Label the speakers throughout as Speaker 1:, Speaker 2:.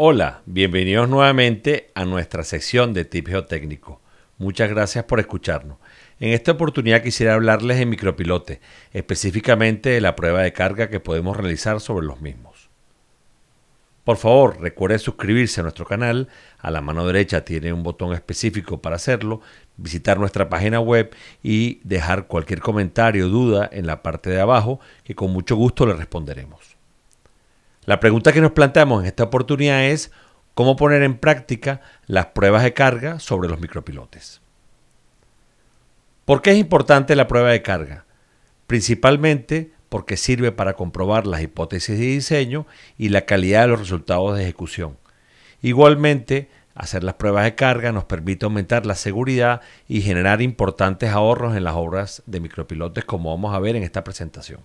Speaker 1: Hola, bienvenidos nuevamente a nuestra sección de tips geotécnico. Muchas gracias por escucharnos. En esta oportunidad quisiera hablarles de micropilote, específicamente de la prueba de carga que podemos realizar sobre los mismos. Por favor, recuerde suscribirse a nuestro canal, a la mano derecha tiene un botón específico para hacerlo, visitar nuestra página web y dejar cualquier comentario o duda en la parte de abajo que con mucho gusto le responderemos. La pregunta que nos planteamos en esta oportunidad es cómo poner en práctica las pruebas de carga sobre los micropilotes. ¿Por qué es importante la prueba de carga? Principalmente porque sirve para comprobar las hipótesis de diseño y la calidad de los resultados de ejecución. Igualmente, hacer las pruebas de carga nos permite aumentar la seguridad y generar importantes ahorros en las obras de micropilotes como vamos a ver en esta presentación.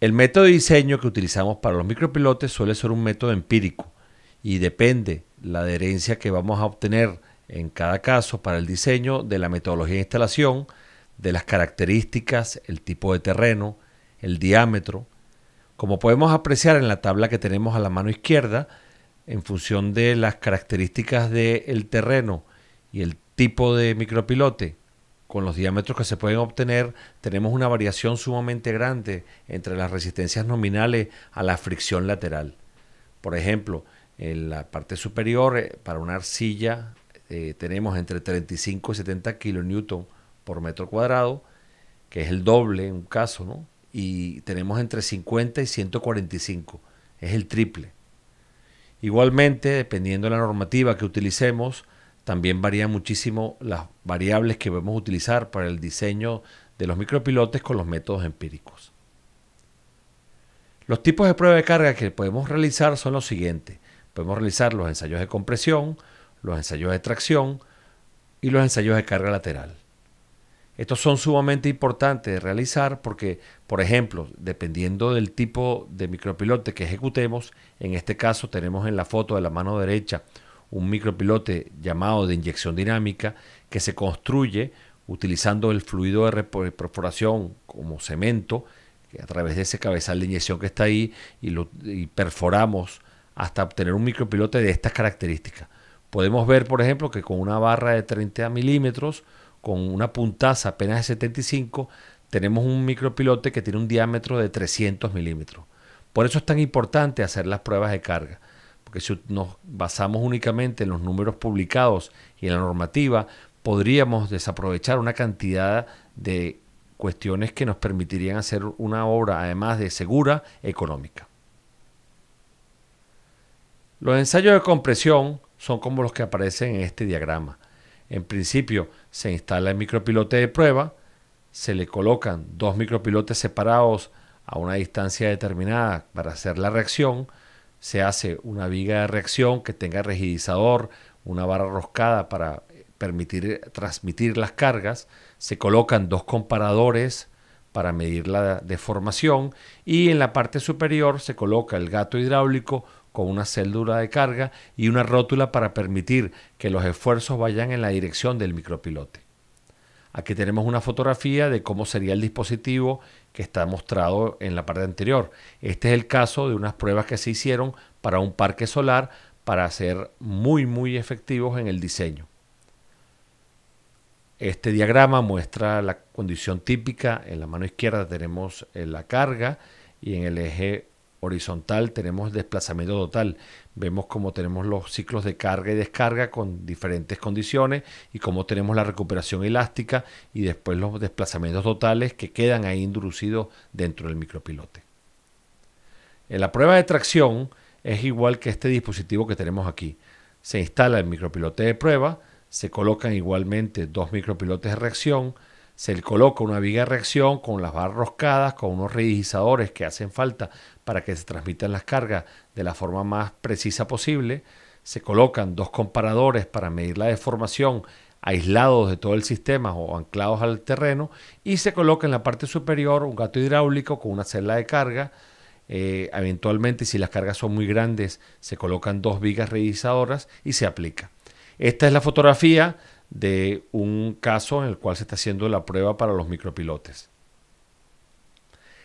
Speaker 1: El método de diseño que utilizamos para los micropilotes suele ser un método empírico y depende la adherencia que vamos a obtener en cada caso para el diseño de la metodología de instalación, de las características, el tipo de terreno, el diámetro. Como podemos apreciar en la tabla que tenemos a la mano izquierda, en función de las características del terreno y el tipo de micropilote con los diámetros que se pueden obtener, tenemos una variación sumamente grande entre las resistencias nominales a la fricción lateral. Por ejemplo, en la parte superior, eh, para una arcilla, eh, tenemos entre 35 y 70 kilonewton por metro cuadrado, que es el doble en un caso, ¿no? Y tenemos entre 50 y 145, es el triple. Igualmente, dependiendo de la normativa que utilicemos, también varían muchísimo las variables que podemos utilizar para el diseño de los micropilotes con los métodos empíricos. Los tipos de prueba de carga que podemos realizar son los siguientes. Podemos realizar los ensayos de compresión, los ensayos de tracción y los ensayos de carga lateral. Estos son sumamente importantes de realizar porque, por ejemplo, dependiendo del tipo de micropilote que ejecutemos, en este caso tenemos en la foto de la mano derecha un micropilote llamado de inyección dinámica que se construye utilizando el fluido de perforación como cemento que a través de ese cabezal de inyección que está ahí y, lo, perforamos hasta obtener un micropilote de estas características. Podemos ver, por ejemplo, que con una barra de 30 milímetros, con una puntaza apenas de 75, tenemos un micropilote que tiene un diámetro de 300 milímetros. Por eso es tan importante hacer las pruebas de carga porque si nos basamos únicamente en los números publicados y en la normativa, podríamos desaprovechar una cantidad de cuestiones que nos permitirían hacer una obra, además de segura, económica. Los ensayos de compresión son como los que aparecen en este diagrama. En principio se instala el micropilote de prueba, se le colocan dos micropilotes separados a una distancia determinada para hacer la reacción, se hace una viga de reacción que tenga rigidizador, una barra roscada para eh, permitir eh, transmitir las cargas, se colocan dos comparadores para medir la deformación y en la parte superior se coloca el gato hidráulico con una célula de carga y una rótula para permitir que los esfuerzos vayan en la dirección del micropilote. Aquí tenemos una fotografía de cómo sería el dispositivo que está mostrado en la parte anterior. Este es el caso de unas pruebas que se hicieron para un parque solar para ser muy muy efectivos en el diseño. Este diagrama muestra la condición típica. En la mano izquierda tenemos eh, la carga y en el eje horizontal tenemos desplazamiento total. Vemos cómo tenemos los ciclos de carga y descarga con diferentes condiciones y cómo tenemos la recuperación elástica y después los desplazamientos totales que quedan ahí inducidos dentro del micropilote. En la prueba de tracción es igual que este dispositivo que tenemos aquí. Se instala el micropilote de prueba, se colocan igualmente dos micropilotes de reacción, se le coloca una viga de reacción con las barras roscadas, con unos rigidizadores que hacen falta para que se transmitan las cargas de la forma más precisa posible. Se colocan dos comparadores para medir la deformación aislados de todo el sistema o anclados al terreno y se coloca en la parte superior un gato hidráulico con una celda de carga. Eh, eventualmente si las cargas son muy grandes se colocan dos vigas revisadoras y se aplica. Esta es la fotografía de un caso en el cual se está haciendo la prueba para los micropilotes.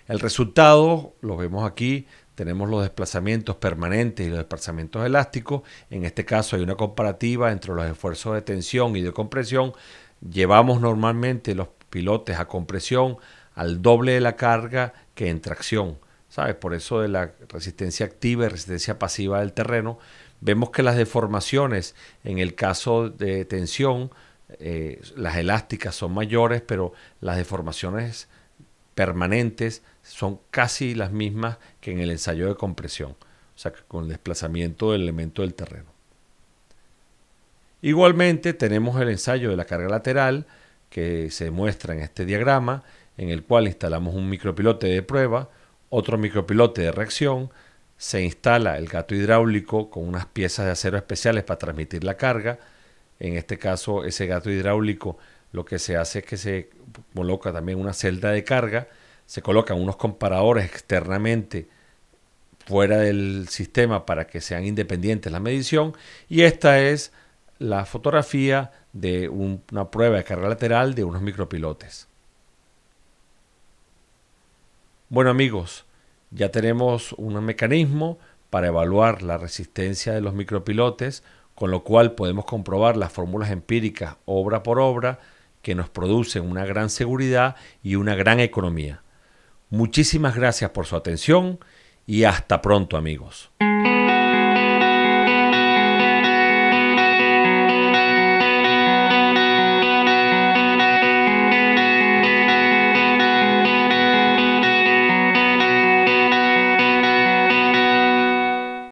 Speaker 1: El resultado, lo vemos aquí, tenemos los desplazamientos permanentes y los desplazamientos elásticos. En este caso hay una comparativa entre los esfuerzos de tensión y de compresión. Llevamos normalmente los pilotes a compresión al doble de la carga que en tracción. Por eso de la resistencia activa y resistencia pasiva del terreno, vemos que las deformaciones, en el caso de tensión, eh, las elásticas son mayores, pero las deformaciones permanentes son casi las mismas que en el ensayo de compresión, o sea, con el desplazamiento del elemento del terreno. Igualmente tenemos el ensayo de la carga lateral que se muestra en este diagrama, en el cual instalamos un micropilote de prueba, otro micropilote de reacción, se instala el gato hidráulico con unas piezas de acero especiales para transmitir la carga. En este caso, ese gato hidráulico lo que se hace es que se coloca también una celda de carga, se colocan unos comparadores externamente fuera del sistema para que sean independientes la medición y esta es la fotografía de una prueba de carga lateral de unos micropilotes. Bueno amigos, ya tenemos un mecanismo para evaluar la resistencia de los micropilotes, con lo cual podemos comprobar las fórmulas empíricas obra por obra que nos producen una gran seguridad y una gran economía. Muchísimas gracias por su atención y hasta pronto amigos.